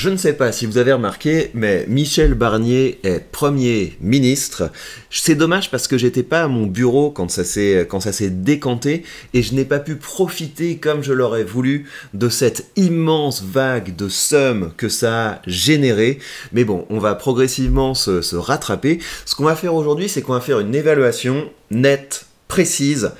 Je ne sais pas si vous avez remarqué, mais Michel Barnier est Premier ministre. C'est dommage parce que j'étais pas à mon bureau quand ça s'est, quand ça s'est décanté et je n'ai pas pu profiter comme je l'aurais voulu de cette immense vague de sommes que ça a généré. Mais bon, on va progressivement se rattraper. Ce qu'on va faire aujourd'hui, c'est qu'on va faire une évaluation nette, précise,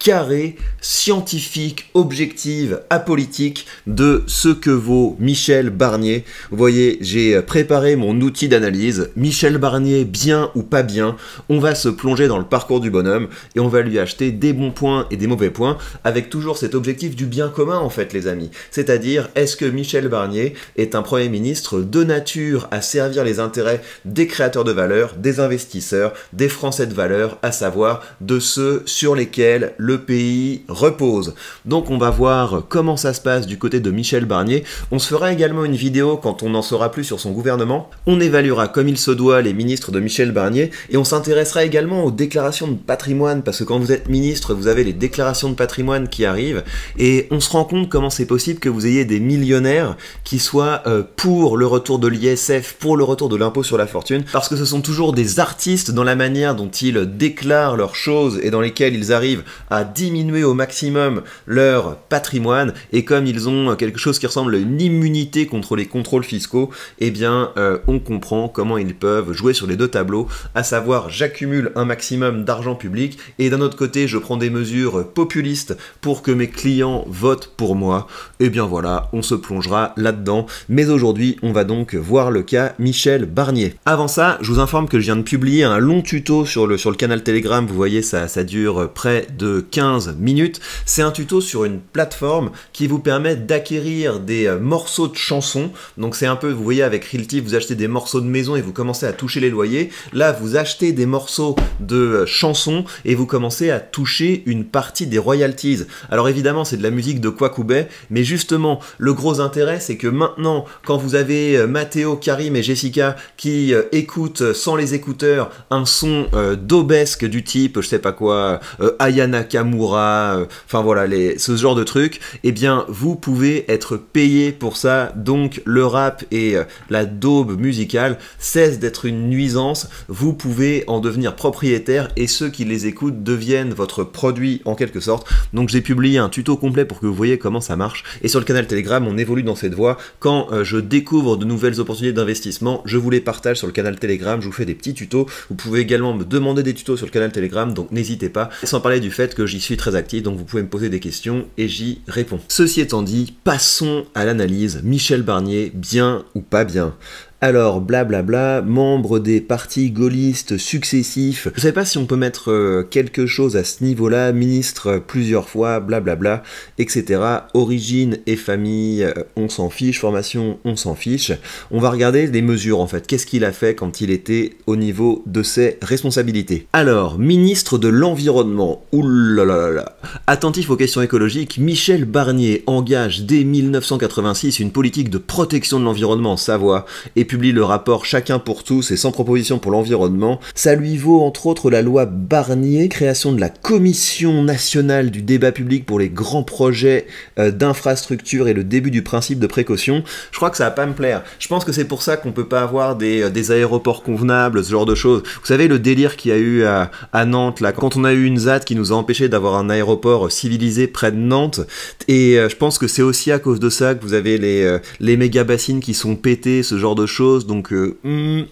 carré, scientifique, objective, apolitique de ce que vaut Michel Barnier. Vous voyez, j'ai préparé mon outil d'analyse. Michel Barnier, bien ou pas bien, on va se plonger dans le parcours du bonhomme et on va lui acheter des bons points et des mauvais points avec toujours cet objectif du bien commun en fait les amis. C'est-à-dire, est-ce que Michel Barnier est un Premier ministre de nature à servir les intérêts des créateurs de valeur, des investisseurs, des Français de valeur, à savoir de ceux sur lesquels le le pays repose. Donc on va voir comment ça se passe du côté de Michel Barnier. On se fera également une vidéo quand on en saura plus sur son gouvernement. On évaluera comme il se doit les ministres de Michel Barnier et on s'intéressera également aux déclarations de patrimoine parce que quand vous êtes ministre, vous avez les déclarations de patrimoine qui arrivent et on se rend compte comment c'est possible que vous ayez des millionnaires qui soient euh, pour le retour de l'ISF, pour le retour de l'impôt sur la fortune parce que ce sont toujours des artistes dans la manière dont ils déclarent leurs choses et dans lesquelles ils arrivent à diminuer au maximum leur patrimoine et comme ils ont quelque chose qui ressemble à une immunité contre les contrôles fiscaux, eh bien euh, on comprend comment ils peuvent jouer sur les deux tableaux, à savoir j'accumule un maximum d'argent public et d'un autre côté je prends des mesures populistes pour que mes clients votent pour moi. Et eh bien voilà, on se plongera là-dedans. Mais aujourd'hui, on va donc voir le cas Michel Barnier. Avant ça, je vous informe que je viens de publier un long tuto sur le, sur le canal Telegram, vous voyez ça, ça dure près de 15 minutes. C'est un tuto sur une plateforme qui vous permet d'acquérir des euh, morceaux de chansons. Donc c'est un peu, vous voyez avec Realty, vous achetez des morceaux de maison et vous commencez à toucher les loyers. Là, vous achetez des morceaux de euh, chansons et vous commencez à toucher une partie des royalties. Alors évidemment, c'est de la musique de Kwakubé, mais justement, le gros intérêt, c'est que maintenant, quand vous avez euh, Matteo, Karim et Jessica qui écoutent sans les écouteurs un son d'obesque du type, je sais pas quoi, Ayana euh, enfin voilà, les, ce genre de trucs, eh bien vous pouvez être payé pour ça. Donc le rap et euh, la daube musicale cessent d'être une nuisance. Vous pouvez en devenir propriétaire et ceux qui les écoutent deviennent votre produit en quelque sorte. Donc j'ai publié un tuto complet pour que vous voyez comment ça marche. Et sur le canal Telegram, on évolue dans cette voie. Quand euh, je découvre de nouvelles opportunités d'investissement, je vous les partage sur le canal Telegram. Je vous fais des petits tutos. Vous pouvez également me demander des tutos sur le canal Telegram, donc n'hésitez pas. Sans parler du fait que j'y suis très actif, donc vous pouvez me poser des questions et j'y réponds. Ceci étant dit, passons à l'analyse Michel Barnier, bien ou pas bien. Alors, blablabla, membre des partis gaullistes successifs, je ne sais pas si on peut mettre euh, quelque chose à ce niveau-là, ministre plusieurs fois, blablabla, etc. Origine et famille, euh, on s'en fiche, formation, on s'en fiche. On va regarder les mesures en fait, qu'est-ce qu'il a fait quand il était au niveau de ses responsabilités. Alors, ministre de l'Environnement, oulalalala, attentif aux questions écologiques, Michel Barnier engage dès 1986 une politique de protection de l'environnement Savoie et publie le rapport Chacun pour tous et sans proposition pour l'environnement. Ça lui vaut entre autres la loi Barnier, création de la Commission nationale du débat public pour les grands projets euh, d'infrastructures d'infrastructure et le début du principe de précaution. Je crois que ça va pas me plaire. Je pense que c'est pour ça qu'on peut pas avoir des, euh, des, aéroports convenables, ce genre de choses. Vous savez le délire qu'il y a eu à, Nantes là, quand on a eu une ZAD qui nous a empêché d'avoir un aéroport civilisé près de Nantes. Et euh, je pense que c'est aussi à cause de ça que vous avez les, les méga bassines qui sont pétées, ce genre de choses donc euh, mm.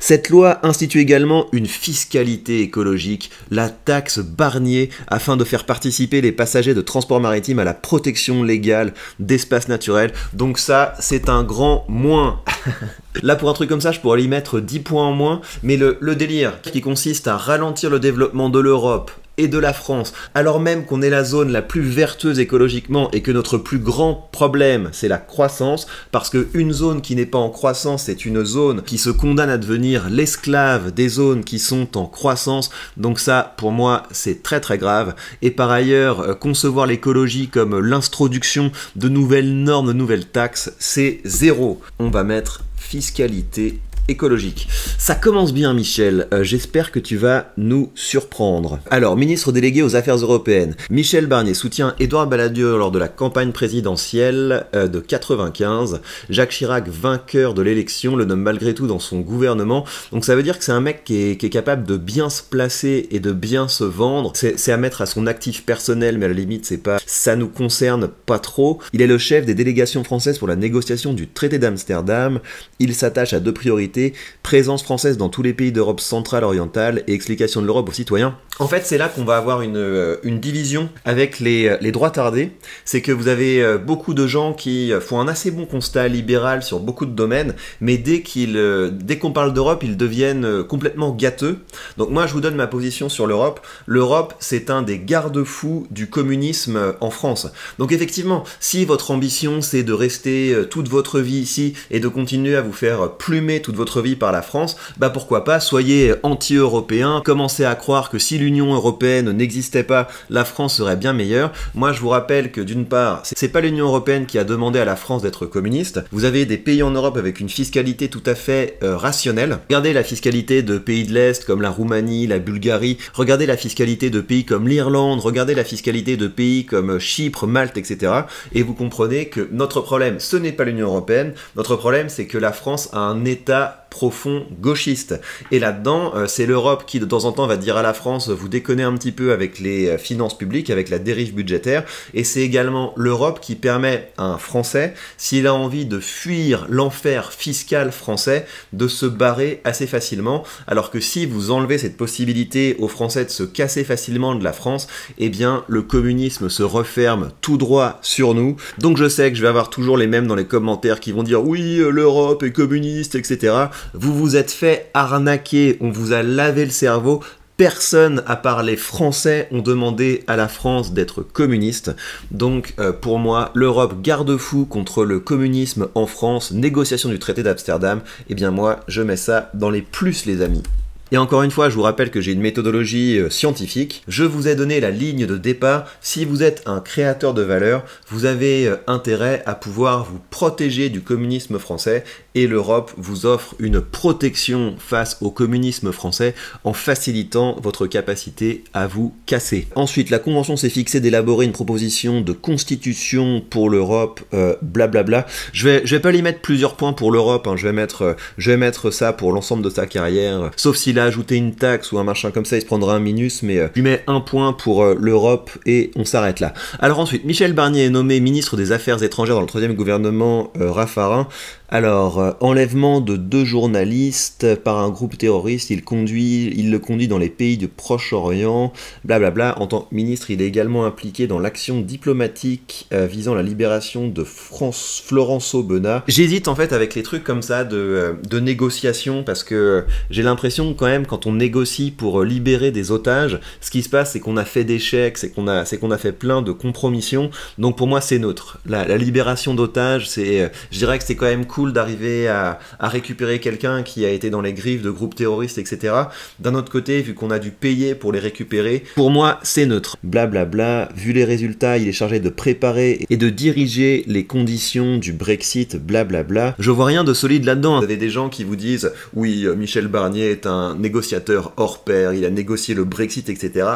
Cette loi institue également une fiscalité écologique, la taxe Barnier, afin de faire participer les passagers de transport maritime à la protection légale d'espaces naturels. Donc ça, c'est un grand moins. Là, pour un truc comme ça, je pourrais y mettre 10 points en moins, mais le délire qui consiste à ralentir le développement de l'Europe et de la France, alors même qu'on est la zone la plus vertueuse écologiquement et que notre plus grand problème c'est la croissance, parce qu'une zone qui n'est pas en croissance c'est une zone qui se condamne à devenir l'esclave des zones qui sont en croissance, donc ça pour moi c'est très très grave. Et par ailleurs, euh, concevoir l'écologie comme l'introduction de nouvelles normes, de nouvelles taxes, c'est zéro. On va mettre fiscalité écologique. Ça commence bien Michel, euh, j'espère que tu vas nous surprendre. Alors, ministre délégué aux Affaires européennes, Michel Barnier soutient Édouard Balladur lors de la campagne présidentielle euh, de 95. Jacques Chirac, vainqueur de l'élection, le nomme malgré tout dans son gouvernement. Donc ça veut dire que c'est un mec qui est, capable de bien se placer et de bien se vendre. C'est à mettre à son actif personnel, mais à la limite, c'est pas ça nous concerne pas trop. Il est le chef des délégations françaises pour la négociation du traité d'Amsterdam. Il s'attache à deux priorités présence française dans tous les pays d'Europe centrale orientale et explication de l'Europe aux citoyens. En fait, c'est là qu'on va avoir une, euh, une, division avec les, euh, les droits tardés. C'est que vous avez euh, beaucoup de gens qui font un assez bon constat libéral sur beaucoup de domaines, mais dès qu'ils, dès qu'on parle d'Europe, ils deviennent complètement gâteux. Donc moi, je vous donne ma position sur l'Europe. L'Europe, c'est un des garde-fous du communisme en France. Donc effectivement, si votre ambition, c'est de rester toute votre vie ici et de continuer à vous faire plumer toute votre vie par la France, bah pourquoi pas, soyez anti-européens, commencez à croire que si l'Union européenne n'existait pas, la France serait bien meilleure. Moi je vous rappelle que d'une part, c'est pas l'Union européenne qui a demandé à la France d'être communiste, vous avez des pays en Europe avec une fiscalité tout à fait euh, rationnelle. Regardez la fiscalité de pays de l'Est comme la Roumanie, la Bulgarie, regardez la fiscalité de pays comme l'Irlande, regardez la fiscalité de pays comme euh, Chypre, Malte, etc. Et vous comprenez que notre problème, ce n'est pas l'Union européenne, notre problème c'est que la France a un État up profond gauchiste. Et là-dedans, euh, c'est l'Europe qui de temps en temps va dire à la France, vous déconnez un petit peu avec les euh, finances publiques, avec la dérive budgétaire, et c'est également l'Europe qui permet à un Français, s'il a envie de fuir l'enfer fiscal français, de se barrer assez facilement, alors que si vous enlevez cette possibilité aux Français de se casser facilement de la France, eh bien le communisme se referme tout droit sur nous. Donc je sais que je vais avoir toujours les mêmes dans les commentaires qui vont dire oui, euh, l'Europe est communiste, etc vous vous êtes fait arnaquer, on vous a lavé le cerveau, personne à part les Français ont demandé à la France d'être communiste. Donc euh, pour moi, l'Europe garde-fou contre le communisme en France, négociation du traité d'Amsterdam, et eh bien moi je mets ça dans les plus les amis. Et encore une fois, je vous rappelle que j'ai une méthodologie euh, scientifique. Je vous ai donné la ligne de départ. Si vous êtes un créateur de valeur, vous avez euh, intérêt à pouvoir vous protéger du communisme français et l'Europe vous offre une protection face au communisme français en facilitant votre capacité à vous casser. Ensuite, la Convention s'est fixée d'élaborer une proposition de constitution pour l'Europe, bla euh, blablabla. Je vais, je vais pas lui mettre plusieurs points pour l'Europe, hein. je, vais mettre, je vais mettre ça pour l'ensemble de sa carrière, sauf si ajouter une taxe ou un machin comme ça, il se prendra un minus, mais euh, lui mets un point pour euh, l'Europe et on s'arrête là. Alors ensuite, Michel Barnier est nommé ministre des Affaires étrangères dans le troisième gouvernement euh, Raffarin. Alors, euh, enlèvement de deux journalistes par un groupe terroriste, il, conduit, il le conduit dans les pays du Proche-Orient, blablabla. En tant que ministre, il est également impliqué dans l'action diplomatique euh, visant la libération de France, Florence Aubenas. J'hésite en fait avec les trucs comme ça de, euh, négociation, parce que j'ai l'impression quand même, quand on négocie pour libérer des otages, ce qui se passe, c'est qu'on a fait des chèques, c'est qu'on a, qu'on a fait plein de compromissions, donc pour moi, c'est neutre. La, la libération d'otages, je dirais que c'est quand même d'arriver à, récupérer quelqu'un qui a été dans les griffes de groupes terroristes, etc. D'un autre côté, vu qu'on a dû payer pour les récupérer, pour moi, c'est neutre. Blablabla, bla, bla, vu les résultats, il est chargé de préparer et de diriger les conditions du Brexit, blablabla. Bla, Je vois rien de solide là-dedans. Hein. Vous avez des gens qui vous disent, oui, euh, Michel Barnier est un négociateur hors pair, il a négocié le Brexit, etc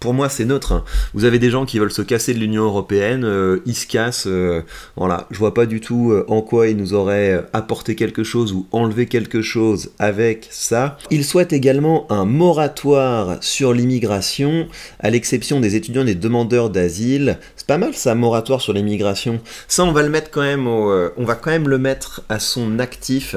pour moi, c'est neutre. Hein. Vous avez des gens qui veulent se casser de l'Union européenne, euh, ils se cassent. Euh, voilà, je vois pas du tout euh, en quoi ils nous auraient apporté quelque chose ou enlevé quelque chose avec ça. Ils souhaitent également un moratoire sur l'immigration, à l'exception des étudiants et des demandeurs d'asile. C'est pas mal ça, moratoire sur l'immigration. Ça, on va le mettre quand même, on va quand même le mettre à son actif.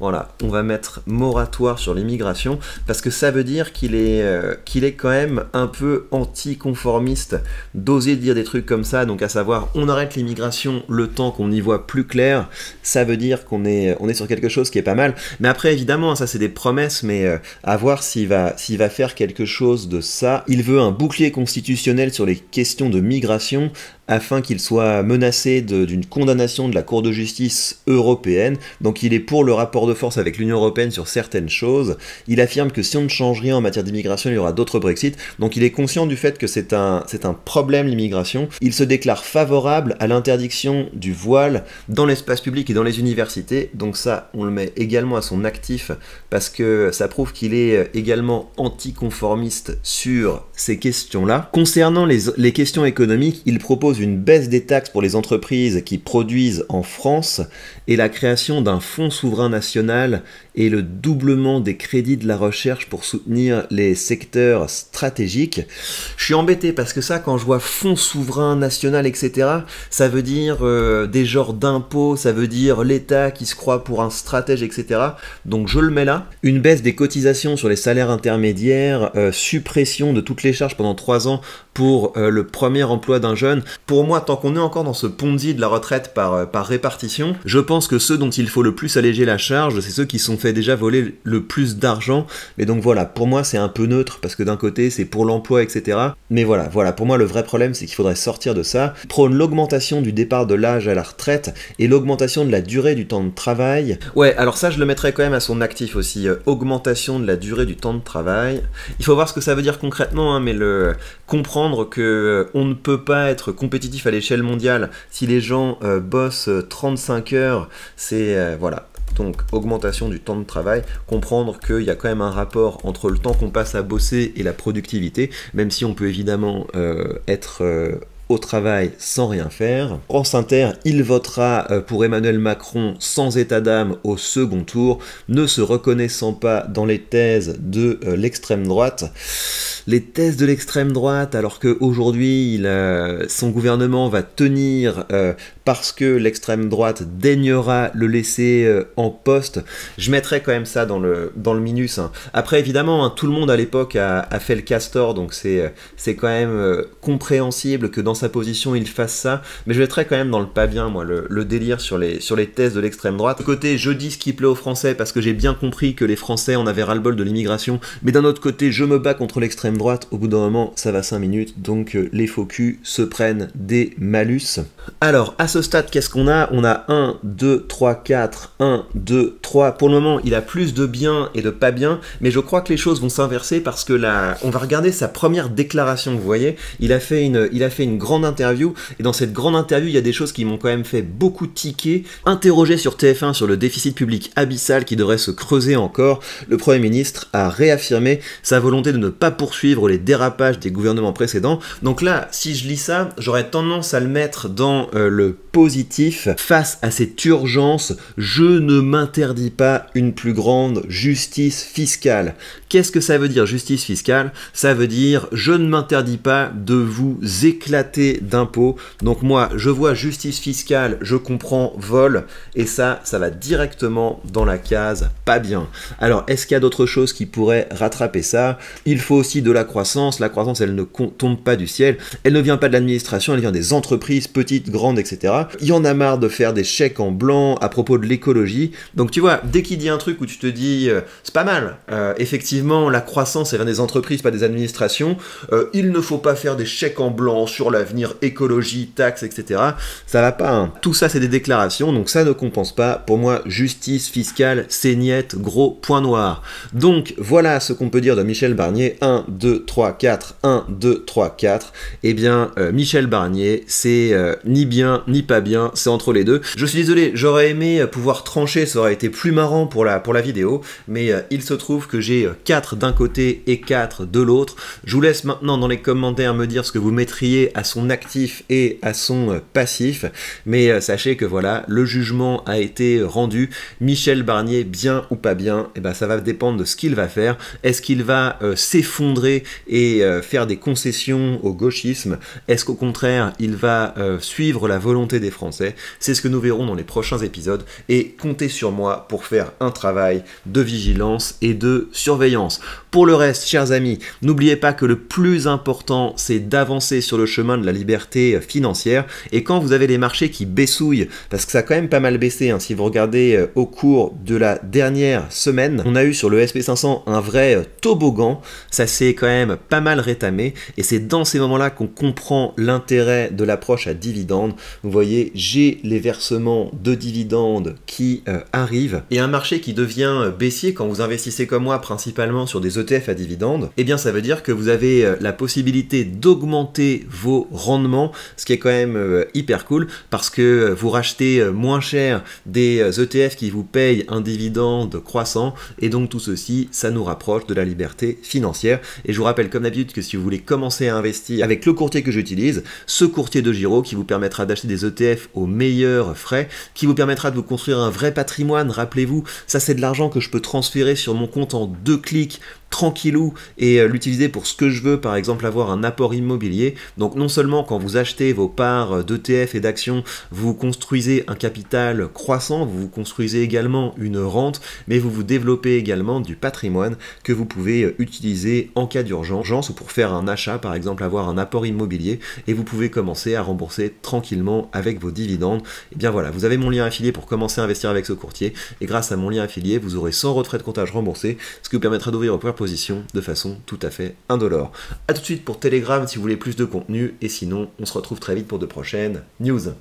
Voilà, on va mettre moratoire sur l'immigration parce que ça veut dire qu'il est, euh, qu'il est quand même un peu anticonformiste d'oser dire des trucs comme ça. Donc à savoir, on arrête l'immigration le temps qu'on y voit plus clair. Ça veut dire qu'on est, on est sur quelque chose qui est pas mal. Mais après, évidemment, hein, ça c'est des promesses, mais euh, à voir s'il va, s'il va faire quelque chose de ça. Il veut un bouclier constitutionnel sur les questions de migration afin qu'il soit menacé d'une condamnation de la Cour de justice européenne. Donc il est pour le rapport de force avec l'Union européenne sur certaines choses. Il affirme que si on ne change rien en matière d'immigration, il y aura d'autres Brexit. Donc il est conscient du fait que c'est un, c'est un problème l'immigration. Il se déclare favorable à l'interdiction du voile dans l'espace public et dans les universités. Donc ça, on le met également à son actif parce que ça prouve qu'il est également anticonformiste sur ces questions-là. Concernant les, les questions économiques, il propose une baisse des taxes pour les entreprises qui produisent en France et la création d'un fonds souverain national et le doublement des crédits de la recherche pour soutenir les secteurs stratégiques. Je suis embêté parce que ça, quand je vois fonds souverain national, etc., ça veut dire euh, des genres d'impôts, ça veut dire l'État qui se croit pour un stratège, etc. Donc je le mets là. Une baisse des cotisations sur les salaires intermédiaires, euh, suppression de toutes les charges pendant 3 ans pour euh, le premier emploi d'un jeune. Pour moi, tant qu'on est encore dans ce ponzi de la retraite par, euh, par répartition, je pense que ceux dont il faut le plus alléger la charge, c'est ceux qui sont fait déjà voler le plus d'argent. Mais donc voilà, pour moi, c'est un peu neutre parce que d'un côté, c'est pour l'emploi, etc. Mais voilà, voilà, pour moi, le vrai problème, c'est qu'il faudrait sortir de ça. Prône l'augmentation du départ de l'âge à la retraite et l'augmentation de la durée du temps de travail. Ouais, alors ça, je le mettrais quand même à son actif aussi. Euh, augmentation de la durée du temps de travail. Il faut voir ce que ça veut dire concrètement, hein, mais le comprendre que euh, on ne peut pas être à l'échelle mondiale, si les gens euh, bossent 35 euh, heures, c'est euh, voilà. Donc augmentation du temps de travail, comprendre qu'il y a quand même un rapport entre le temps qu'on passe à bosser et la productivité, même si on peut évidemment être au travail sans rien faire. France Inter, il votera euh, pour Emmanuel Macron sans état d'âme au second tour, ne se reconnaissant pas dans les thèses de euh, l'extrême droite. Les thèses de l'extrême droite, alors qu'aujourd'hui euh, son gouvernement va tenir parce que l'extrême droite daignera le laisser en poste, je mettrai quand même ça dans le, dans le minus. Hein. Après évidemment, hein, tout le monde à l'époque a, fait le castor, donc c'est quand même compréhensible que dans position, il fasse ça. Mais je mettrais quand même dans le pas bien, moi, le, délire sur les, sur les thèses de l'extrême droite. côté, je dis ce qui plaît aux Français parce que j'ai bien compris que les Français en avaient ras-le-bol de l'immigration. Mais d'un autre côté, je me bats contre l'extrême droite. Au bout d'un moment, ça va cinq minutes. Donc euh, les faux culs se prennent des malus. Alors, à ce stade, qu'est-ce qu'on a On a 1, 2, 3, 4, 1, 2, 3. Pour le moment, il a plus de bien et de pas bien. Mais je crois que les choses vont s'inverser parce que là, on va regarder sa première déclaration, vous voyez. Il a fait une, il a fait une grande interview. Et dans cette grande interview, il y a des choses qui m'ont quand même fait beaucoup tiquer. Interrogé sur TF1 sur le déficit public abyssal qui devrait se creuser encore, le Premier ministre a réaffirmé sa volonté de ne pas poursuivre les dérapages des gouvernements précédents. Donc là, si je lis ça, j'aurais tendance à le mettre dans euh, le positif face à cette urgence. Je ne m'interdis pas une plus grande justice fiscale. Qu'est-ce que ça veut dire justice fiscale Ça veut dire je ne m'interdis pas de vous éclater d'impôts. Donc moi, je vois justice fiscale, je comprends vol, et ça, ça va directement dans la case pas bien. Alors, est-ce qu'il y a d'autres choses qui pourraient rattraper ça Il faut aussi de la croissance. La croissance, elle ne tombe pas du ciel. Elle ne vient pas de l'administration, elle vient des entreprises, petites, grandes, etc. Il y en a marre de faire des chèques en blanc à propos de l'écologie. Donc tu vois, dès qu'il dit un truc où tu te dis, euh, c'est pas mal, euh, effectivement, la croissance, elle vient des entreprises, pas des administrations, euh, il ne faut pas faire des chèques en blanc sur la venir écologie, taxes, etc. Ça va pas. Hein. Tout ça, c'est des déclarations, donc ça ne compense pas. Pour moi, justice fiscale, saignette, gros point noir. Donc voilà ce qu'on peut dire de Michel Barnier. 1, 2, 3, 4, 1, 2, 3, 4. et bien, euh, Michel Barnier, c'est euh, ni bien ni pas bien, c'est entre les deux. Je suis désolé, j'aurais aimé euh, pouvoir trancher, ça aurait été plus marrant pour la, pour la vidéo, mais il se trouve que j'ai 4 d'un côté et 4 de l'autre. Je vous laisse maintenant dans les commentaires me dire ce que vous mettriez à ce actif et à son euh, passif. Mais euh, sachez que voilà, le jugement a été rendu. Michel Barnier, bien ou pas bien, et eh ben, ça va dépendre de ce qu'il va faire. Est-ce qu'il va euh, s'effondrer et faire des concessions au gauchisme Est-ce qu'au contraire, il va suivre la volonté des Français C'est ce que nous verrons dans les prochains épisodes. Et comptez sur moi pour faire un travail de vigilance et de surveillance. Pour le reste, chers amis, n'oubliez pas que le plus important, c'est d'avancer sur le chemin de la liberté financière. Et quand vous avez les marchés qui baissouillent, parce que ça a quand même pas mal baissé, hein, si vous regardez euh, au cours de la dernière semaine, on a eu sur le SP500 un vrai euh, toboggan, ça s'est quand même pas mal rétamé, et c'est dans ces moments-là qu'on comprend l'intérêt de l'approche à dividendes. Vous voyez, j'ai les versements de dividendes qui euh, arrivent, et un marché qui devient baissier quand vous investissez comme moi principalement sur des ETF à dividendes, eh bien ça veut dire que vous avez la possibilité d'augmenter vos rendement, ce qui est quand même euh, hyper cool parce que euh, vous rachetez euh, moins cher des ETF e qui vous payent un dividende croissant et donc tout ceci, ça nous rapproche de la liberté financière. Et je vous rappelle comme d'habitude que si vous voulez commencer à investir avec le courtier que j'utilise, ce courtier de Giro qui vous permettra d'acheter des ETF aux meilleurs frais, qui vous permettra de vous construire un vrai patrimoine, rappelez-vous, ça c'est de l'argent que je peux transférer sur mon compte en deux clics tranquillou et euh, l'utiliser pour ce que je veux, par exemple avoir un apport immobilier. Donc non seulement quand vous achetez vos parts euh, d'ETF et d'actions, vous construisez un capital croissant, vous construisez également une rente, mais vous vous développez également du patrimoine que vous pouvez euh, utiliser en cas d'urgence ou pour faire un achat, par exemple avoir un apport immobilier, et vous pouvez commencer à rembourser tranquillement avec vos dividendes. Et eh bien voilà, vous avez mon lien affilié pour commencer à investir avec ce courtier, et grâce à mon lien affilié, vous aurez 100 retraits de comptage remboursés, ce qui vous permettra d'ouvrir au de façon tout à fait indolore. A tout de suite pour Telegram si vous voulez plus de contenu, et sinon, on se retrouve très vite pour de prochaines news.